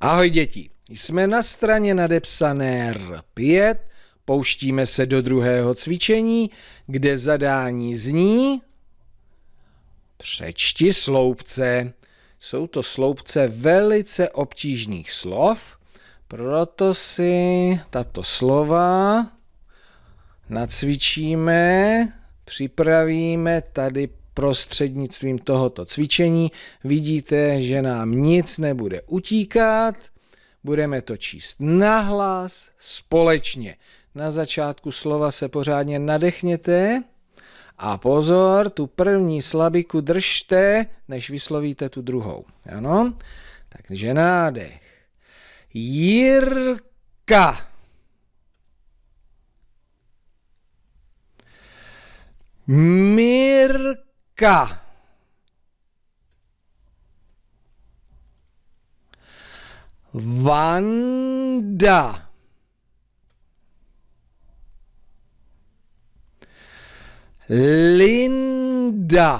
Ahoj děti, jsme na straně nadepsané R5, pouštíme se do druhého cvičení, kde zadání zní Přečti sloupce. Jsou to sloupce velice obtížných slov, proto si tato slova nacvičíme, připravíme tady prostřednictvím tohoto cvičení. Vidíte, že nám nic nebude utíkat, budeme to číst nahlas společně. Na začátku slova se pořádně nadechněte a pozor, tu první slabiku držte, než vyslovíte tu druhou. Ano? Takže nádech. Jirka. Mirka. K. Vanda. Linda.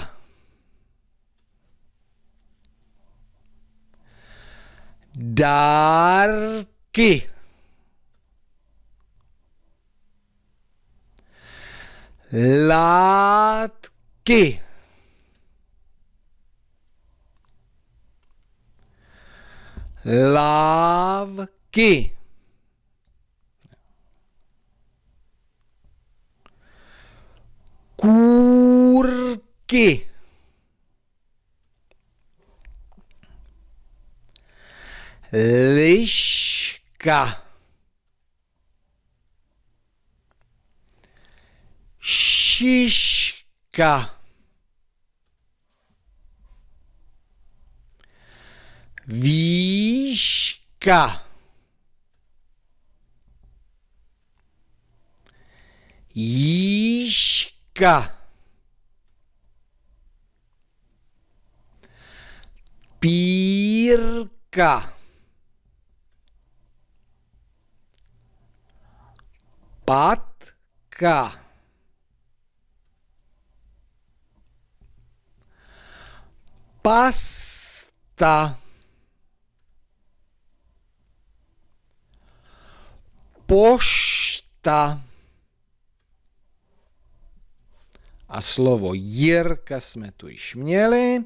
Dárky. Látky. Lavki. Kurki. Liška. Šiška. Výška. Jíška. Pírka. Patka. Pasta. pošta. A slovo jirka jsme tu již měli.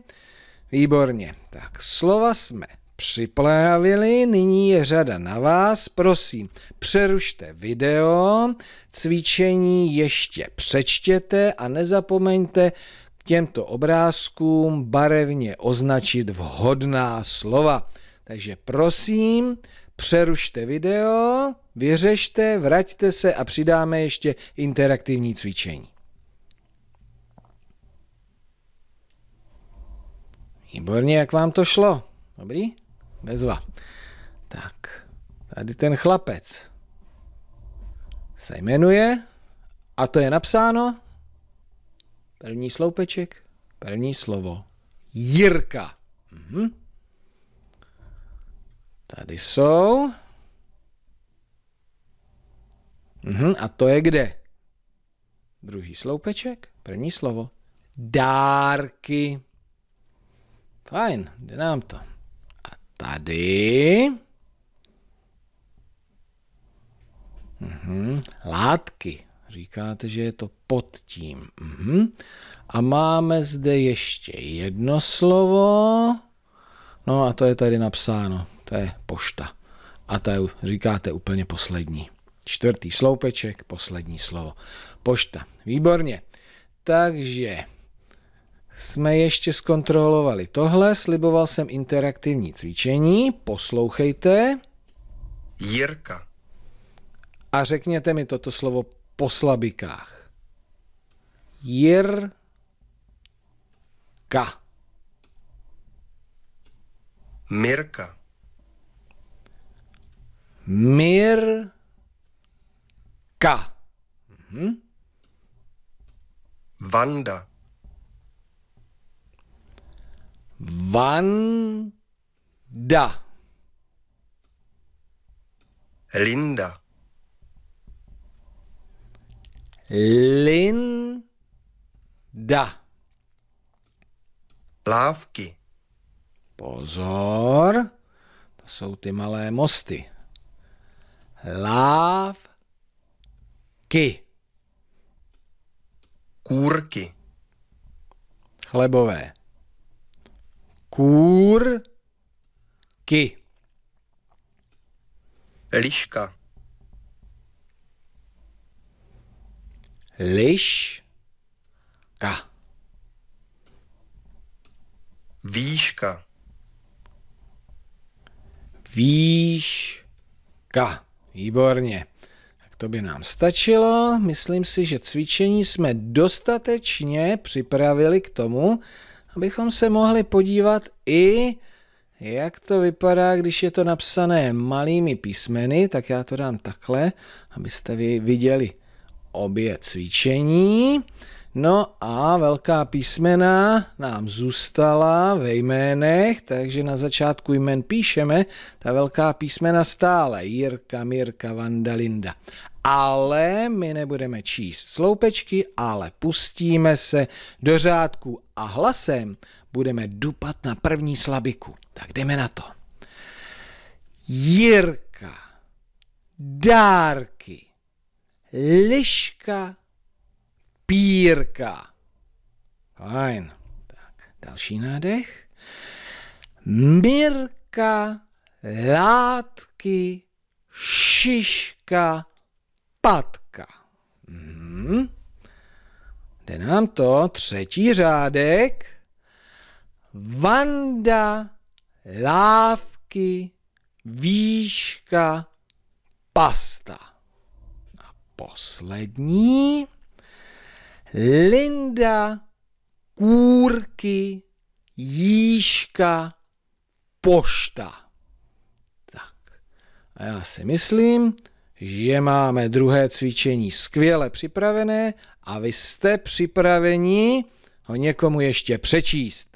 Výborně. Tak slova jsme připravili, nyní je řada na vás. Prosím, přerušte video, cvičení ještě přečtěte a nezapomeňte k těmto obrázkům barevně označit vhodná slova. Takže prosím, přerušte video, vyřešte, vraťte se a přidáme ještě interaktivní cvičení. Výborně, jak vám to šlo? Dobrý? Bezva. Tak, tady ten chlapec se jmenuje a to je napsáno první sloupeček, první slovo. Jirka. Mm-hmm. Tady jsou. Mhm, a to je kde? Druhý sloupeček, první slovo. Dárky. Fajn, jde nám to. A tady... Mhm, látky. Říkáte, že je to pod tím. Mhm. A máme zde ještě jedno slovo. No a to je tady napsáno to je pošta. A ta říkáte úplně poslední. Čtvrtý sloupeček, poslední slovo. Pošta. Výborně. Takže jsme ještě zkontrolovali tohle. Sliboval jsem interaktivní cvičení. Poslouchejte. Jirka. A řekněte mi toto slovo po slabikách. Jirka. Mirka. Mirka. Mhm. Vanda. Vanda. Linda. Linda. Lávky. Pozor, to jsou ty malé mosty. Lávky. Kůrky. Chlebové. Kůrky. Liška. Liška. Výška. Výška. Výborně. Tak to by nám stačilo. Myslím si, že cvičení jsme dostatečně připravili k tomu, abychom se mohli podívat i, jak to vypadá, když je to napsané malými písmeny, tak já to dám takhle, abyste viděli obě cvičení. No a velká písmena nám zůstala ve jménech, takže na začátku jmen píšeme ta velká písmena stále. Jirka, Mirka, Vandalinda. Ale my nebudeme číst sloupečky, ale pustíme se do řádku a hlasem budeme dupat na první slabiku. Tak jdeme na to. Jirka, dárky, liška, Pírka. Fajn. Tak, další nádech. Mirka, látky, šiška, patka. Hmm. Jde nám to. Třetí řádek. Vanda, lávky, výška, pasta. A poslední. Linda, kůrky, jížka, pošta. Tak. A já si myslím, že máme druhé cvičení skvěle připravené a vy jste připraveni ho někomu ještě přečíst.